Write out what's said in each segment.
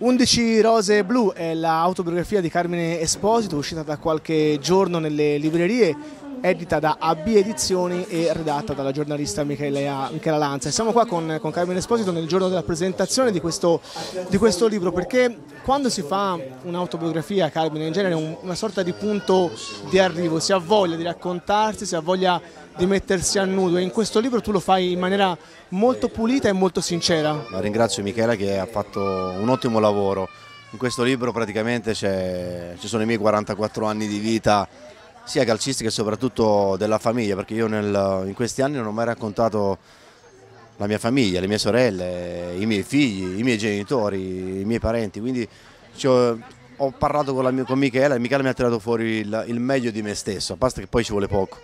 11 rose blu è l'autobiografia di Carmine Esposito uscita da qualche giorno nelle librerie edita da AB Edizioni e redatta dalla giornalista Michela, Michela Lanza. E siamo qua con, con, Carmine Esposito nel giorno della presentazione di questo, di questo, libro, perché quando si fa un'autobiografia, Carmine, in genere è un, una sorta di punto di arrivo, si ha voglia di raccontarsi, si ha voglia di mettersi a nudo e in questo libro tu lo fai in maniera molto pulita e molto sincera. La ringrazio Michela che ha fatto un ottimo lavoro. In questo libro praticamente ci sono i miei 44 anni di vita sia calcistica e soprattutto della famiglia, perché io nel, in questi anni non ho mai raccontato la mia famiglia, le mie sorelle, i miei figli, i miei genitori, i miei parenti, quindi cioè, ho parlato con, mia, con Michela e Michela mi ha tirato fuori il, il meglio di me stesso, basta che poi ci vuole poco.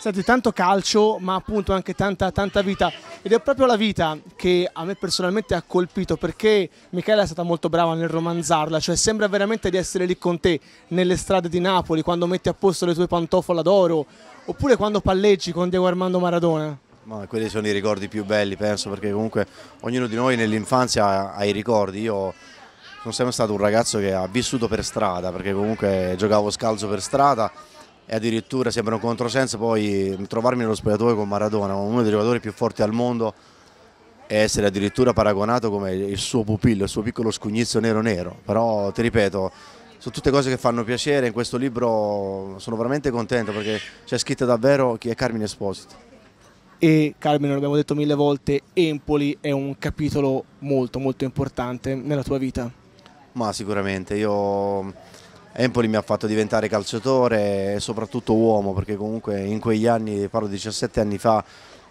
Senti, tanto calcio, ma appunto anche tanta, tanta vita. Ed è proprio la vita che a me personalmente ha colpito, perché Michela è stata molto brava nel romanzarla, cioè sembra veramente di essere lì con te, nelle strade di Napoli, quando metti a posto le tue pantofole d'oro, oppure quando palleggi con Diego Armando Maradona. Ma quelli sono i ricordi più belli, penso, perché comunque ognuno di noi nell'infanzia ha i ricordi. Io sono sempre stato un ragazzo che ha vissuto per strada, perché comunque giocavo scalzo per strada, e addirittura sembra un controsenso poi mm, trovarmi nello spogliatoio con Maradona, uno dei giocatori più forti al mondo e essere addirittura paragonato come il suo pupillo, il suo piccolo scugnizio nero nero, però ti ripeto sono tutte cose che fanno piacere, in questo libro sono veramente contento perché c'è scritto davvero chi è Carmine Esposito e Carmine l'abbiamo detto mille volte, Empoli è un capitolo molto molto importante nella tua vita. Ma sicuramente, io Empoli mi ha fatto diventare calciatore e soprattutto uomo perché comunque in quegli anni, parlo 17 anni fa,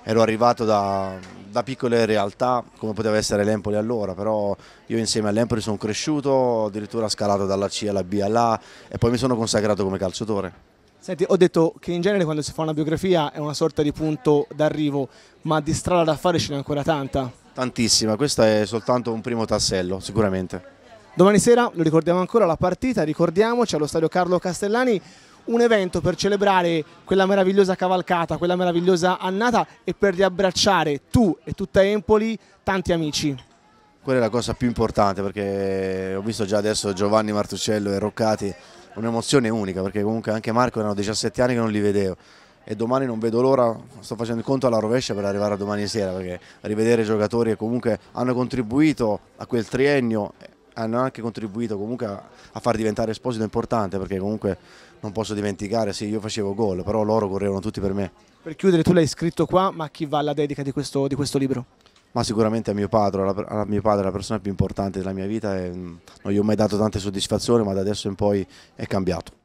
ero arrivato da, da, piccole realtà come poteva essere l'Empoli allora, però io insieme all'Empoli sono cresciuto, addirittura scalato dalla C alla B alla A e poi mi sono consacrato come calciatore. Senti, ho detto che in genere quando si fa una biografia è una sorta di punto d'arrivo, ma di strada da fare ce n'è ancora tanta. Tantissima, questo è soltanto un primo tassello, sicuramente. Domani sera, lo ricordiamo ancora, la partita, ricordiamoci allo stadio Carlo Castellani, un evento per celebrare quella meravigliosa cavalcata, quella meravigliosa annata e per riabbracciare tu e tutta Empoli tanti amici. Quella è la cosa più importante perché ho visto già adesso Giovanni Martuccello e Roccati, un'emozione unica perché comunque anche Marco erano 17 anni che non li vedevo e domani non vedo l'ora, sto facendo il conto alla rovescia per arrivare a domani sera perché rivedere giocatori che comunque hanno contribuito a quel triennio hanno anche contribuito comunque a, a, far diventare Esposito importante perché comunque non posso dimenticare, sì io facevo gol, però loro correvano tutti per me. Per chiudere tu l'hai scritto qua, ma a chi va alla dedica di questo, di questo libro? Ma sicuramente a mio padre, alla, alla mio padre, la persona più importante della mia vita, e, mm, non gli ho mai dato tante soddisfazioni, ma da adesso in poi è cambiato.